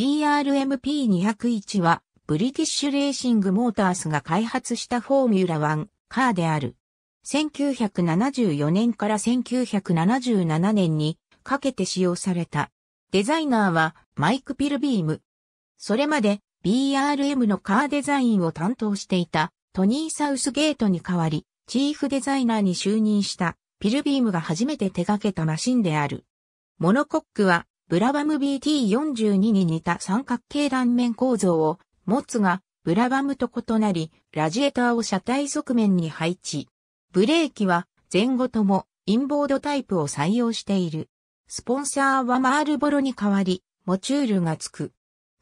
BRMP201 は、ブリティッシュレーシングモータースが開発したフォーミュラ1カーである。1974年から1977年にかけて使用された。デザイナーはマイク・ピルビーム。それまで BRM のカーデザインを担当していたトニー・サウスゲートに代わり、チーフデザイナーに就任したピルビームが初めて手掛けたマシンである。モノコックはブラバム BT42 に似た三角形断面構造を持つが、ブラバムと異なり、ラジエーターを車体側面に配置。ブレーキは前後ともインボードタイプを採用している。スポンサーはマールボロに代わり、モチュールが付く。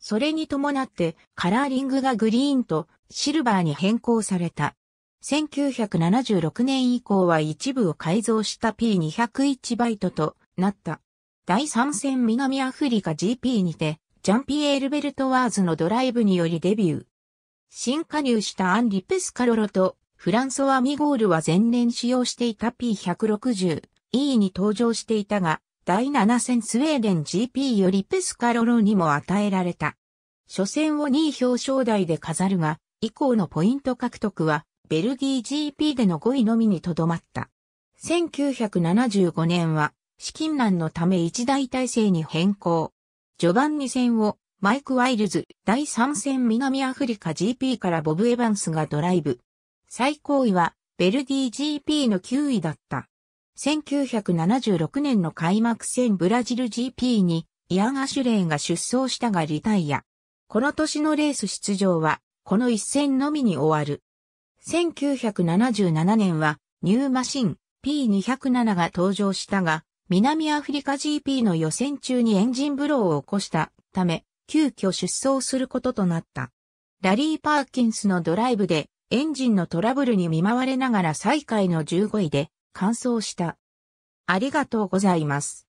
それに伴ってカラーリングがグリーンとシルバーに変更された。1976年以降は一部を改造した P201 バイトとなった。第3戦南アフリカ GP にて、ジャンピエール・ベルトワーズのドライブによりデビュー。新加入したアンリ・ペスカロロと、フランソワ・ミゴールは前年使用していた P160E に登場していたが、第7戦スウェーデン GP よりペスカロロにも与えられた。初戦を2位表彰台で飾るが、以降のポイント獲得は、ベルギー GP での5位のみにとどまった。1975年は、資金難のため一大体制に変更。序盤2戦をマイク・ワイルズ、第3戦南アフリカ GP からボブ・エヴァンスがドライブ。最高位は、ベルディ GP の9位だった。1976年の開幕戦ブラジル GP に、イアン・アシュレイが出走したがリタイア。この年のレース出場は、この一戦のみに終わる。1977年は、ニューマシン P207 が登場したが、南アフリカ GP の予選中にエンジンブローを起こしたため、急遽出走することとなった。ラリー・パーキンスのドライブでエンジンのトラブルに見舞われながら最下位の15位で完走した。ありがとうございます。